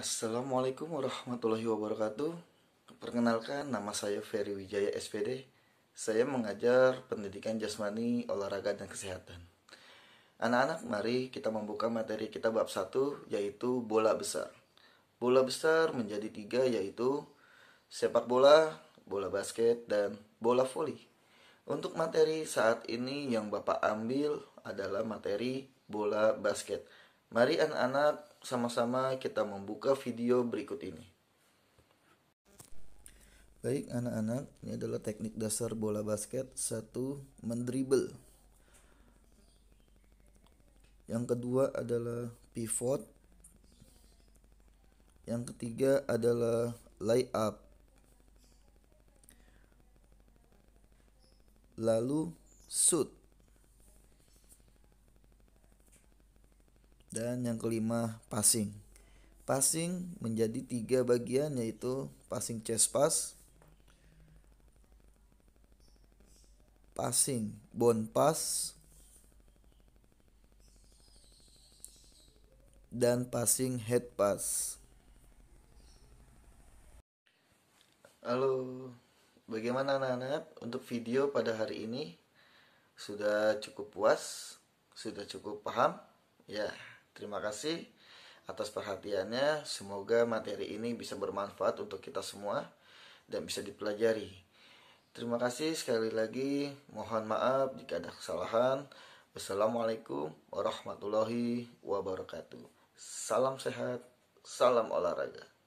Assalamualaikum warahmatullahi wabarakatuh. Perkenalkan, nama saya Ferry Wijaya SPD. Saya mengajar pendidikan jasmani, olahraga, dan kesehatan. Anak-anak, mari kita membuka materi kita bab 1, yaitu bola besar. Bola besar menjadi tiga, yaitu sepak bola, bola basket, dan bola voli. Untuk materi saat ini yang Bapak ambil adalah materi bola basket Mari anak-anak sama-sama kita membuka video berikut ini. Baik anak-anak, ini adalah teknik dasar bola basket. Satu, mendribel. Yang kedua adalah pivot. Yang ketiga adalah lay up. Lalu shoot. Dan yang kelima, passing. Passing menjadi tiga bagian yaitu passing chest pass, passing bone pass, dan passing head pass. Halo, bagaimana anak-anak untuk video pada hari ini? Sudah cukup puas? Sudah cukup paham? Ya, Terima kasih atas perhatiannya. Semoga materi ini bisa bermanfaat untuk kita semua dan bisa dipelajari. Terima kasih sekali lagi. Mohon maaf jika ada kesalahan. Wassalamualaikum warahmatullahi wabarakatuh. Salam sehat, salam olahraga.